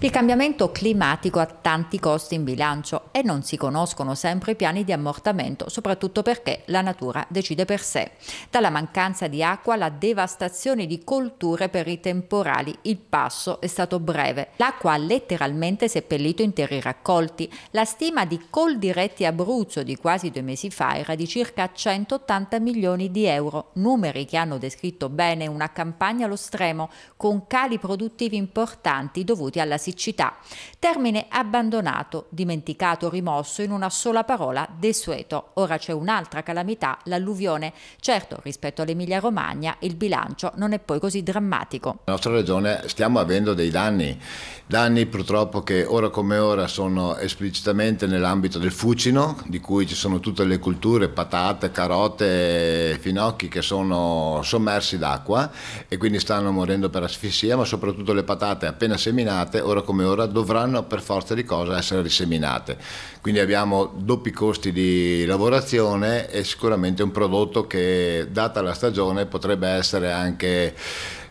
Il cambiamento climatico ha tanti costi in bilancio e non si conoscono sempre i piani di ammortamento, soprattutto perché la natura decide per sé. Dalla mancanza di acqua alla devastazione di colture per i temporali, il passo è stato breve. L'acqua ha letteralmente seppellito interi raccolti. La stima di Coldiretti Abruzzo di quasi due mesi fa era di circa 180 milioni di euro, numeri che hanno descritto bene una campagna allo stremo, con cali produttivi importanti dovuti alla situazione siccità, termine abbandonato, dimenticato, rimosso in una sola parola, desueto. Ora c'è un'altra calamità, l'alluvione. Certo, rispetto all'Emilia Romagna il bilancio non è poi così drammatico. La nostra regione stiamo avendo dei danni, danni purtroppo che ora come ora sono esplicitamente nell'ambito del fucino, di cui ci sono tutte le culture, patate, carote, finocchi che sono sommersi d'acqua e quindi stanno morendo per asfissia, ma soprattutto le patate appena seminate ora ora come ora dovranno per forza di cosa essere riseminate. Quindi abbiamo doppi costi di lavorazione e sicuramente un prodotto che data la stagione potrebbe essere anche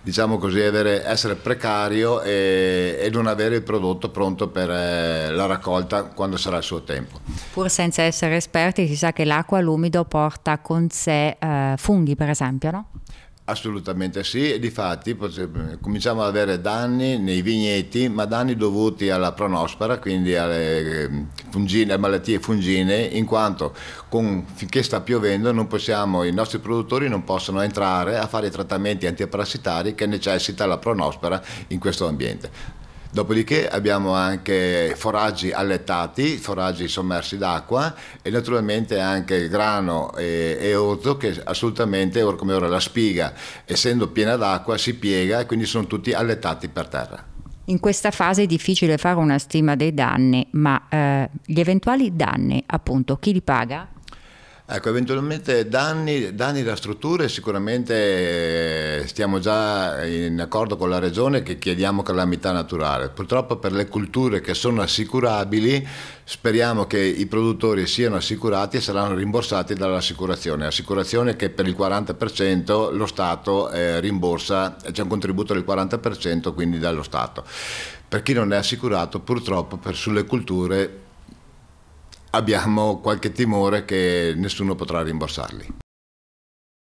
diciamo così, avere, essere precario e, e, non avere il prodotto pronto per eh, la raccolta quando sarà il suo tempo. Pur senza essere esperti, si sa che l'acqua, l'umido porta con sé eh, funghi, per esempio, no? Assolutamente sì, e difatti cominciamo ad avere danni nei vigneti, ma danni dovuti alla pronospora, quindi alle, ehm, fungine, alle malattie fungine, in quanto con, finché sta piovendo possiamo, i nostri produttori non possono entrare a fare i trattamenti antiparassitari che necessita la pronospora in questo ambiente. Dopodiché abbiamo anche foraggi allettati, foraggi sommersi d'acqua e naturalmente anche grano e, e orzo che assolutamente, ora come ora la spiga, essendo piena d'acqua, si piega e quindi sono tutti allettati per terra. In questa fase è difficile fare una stima dei danni, ma eh, gli eventuali danni, appunto, chi li paga? Ecco, eventualmente danni, danni, da strutture sicuramente eh, stiamo già in accordo con la Regione che chiediamo calamità naturale. Purtroppo per le culture che sono assicurabili speriamo che i produttori siano assicurati e saranno rimborsati dall'assicurazione. Assicurazione che per il 40% lo Stato eh, rimborsa, c'è un contributo del 40% quindi dallo Stato. Per chi non è assicurato purtroppo per, sulle culture abbiamo qualche timore che nessuno potrà rimborsarli.